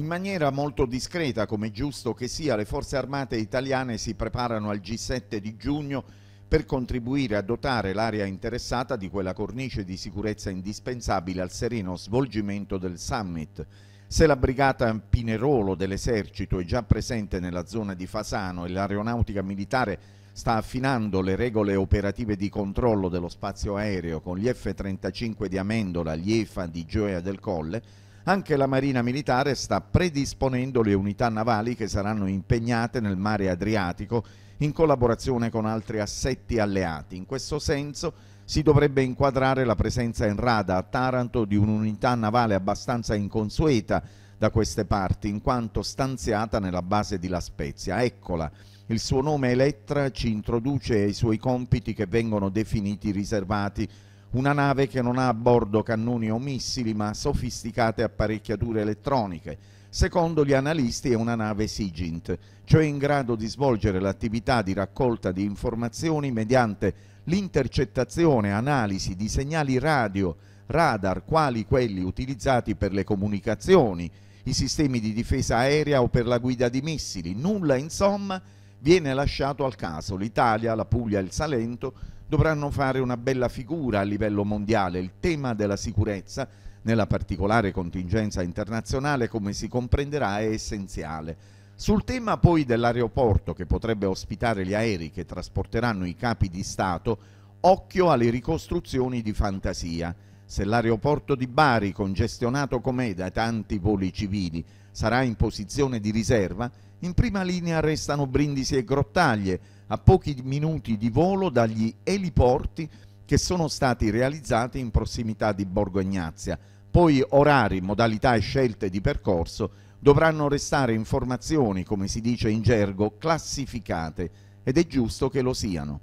In maniera molto discreta, come giusto che sia, le forze armate italiane si preparano al G7 di giugno per contribuire a dotare l'area interessata di quella cornice di sicurezza indispensabile al sereno svolgimento del summit. Se la brigata Pinerolo dell'esercito è già presente nella zona di Fasano e l'aeronautica militare sta affinando le regole operative di controllo dello spazio aereo con gli F-35 di Amendola, gli EFA di Gioia del Colle, anche la Marina Militare sta predisponendo le unità navali che saranno impegnate nel mare Adriatico in collaborazione con altri assetti alleati. In questo senso si dovrebbe inquadrare la presenza in rada a Taranto di un'unità navale abbastanza inconsueta da queste parti, in quanto stanziata nella base di La Spezia. Eccola, il suo nome Elettra ci introduce ai suoi compiti che vengono definiti riservati una nave che non ha a bordo cannoni o missili ma sofisticate apparecchiature elettroniche. Secondo gli analisti è una nave SIGINT, cioè in grado di svolgere l'attività di raccolta di informazioni mediante l'intercettazione, analisi di segnali radio, radar, quali quelli utilizzati per le comunicazioni, i sistemi di difesa aerea o per la guida di missili. Nulla, insomma, viene lasciato al caso. L'Italia, la Puglia e il Salento dovranno fare una bella figura a livello mondiale. Il tema della sicurezza, nella particolare contingenza internazionale, come si comprenderà, è essenziale. Sul tema poi dell'aeroporto che potrebbe ospitare gli aerei che trasporteranno i capi di Stato, occhio alle ricostruzioni di fantasia. Se l'aeroporto di Bari, congestionato com'è da tanti voli civili, sarà in posizione di riserva, in prima linea restano Brindisi e Grottaglie, a pochi minuti di volo dagli eliporti che sono stati realizzati in prossimità di Borgo Ignazia. Poi orari, modalità e scelte di percorso dovranno restare informazioni, come si dice in gergo, classificate ed è giusto che lo siano.